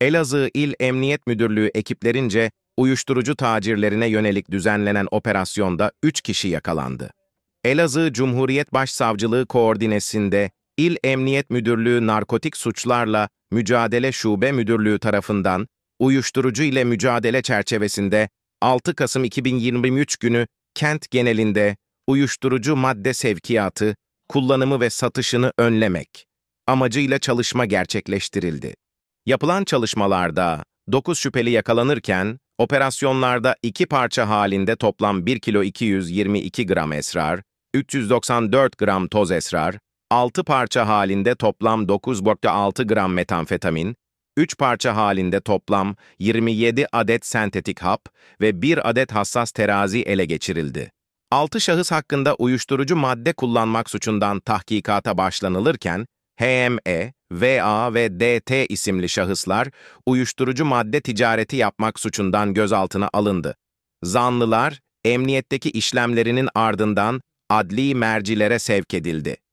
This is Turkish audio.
Elazığ İl Emniyet Müdürlüğü ekiplerince uyuşturucu tacirlerine yönelik düzenlenen operasyonda 3 kişi yakalandı. Elazığ Cumhuriyet Başsavcılığı koordinesinde İl Emniyet Müdürlüğü Narkotik Suçlarla Mücadele Şube Müdürlüğü tarafından uyuşturucu ile mücadele çerçevesinde 6 Kasım 2023 günü kent genelinde uyuşturucu madde sevkiyatı, kullanımı ve satışını önlemek amacıyla çalışma gerçekleştirildi. Yapılan çalışmalarda 9 şüpheli yakalanırken, operasyonlarda 2 parça halinde toplam 1 kilo 222 gram esrar, 394 gram toz esrar, 6 parça halinde toplam 9.6 gram metamfetamin, 3 parça halinde toplam 27 adet sentetik hap ve 1 adet hassas terazi ele geçirildi. 6 şahıs hakkında uyuşturucu madde kullanmak suçundan tahkikata başlanılırken, HME, VA ve DT isimli şahıslar uyuşturucu madde ticareti yapmak suçundan gözaltına alındı. Zanlılar, emniyetteki işlemlerinin ardından adli mercilere sevk edildi.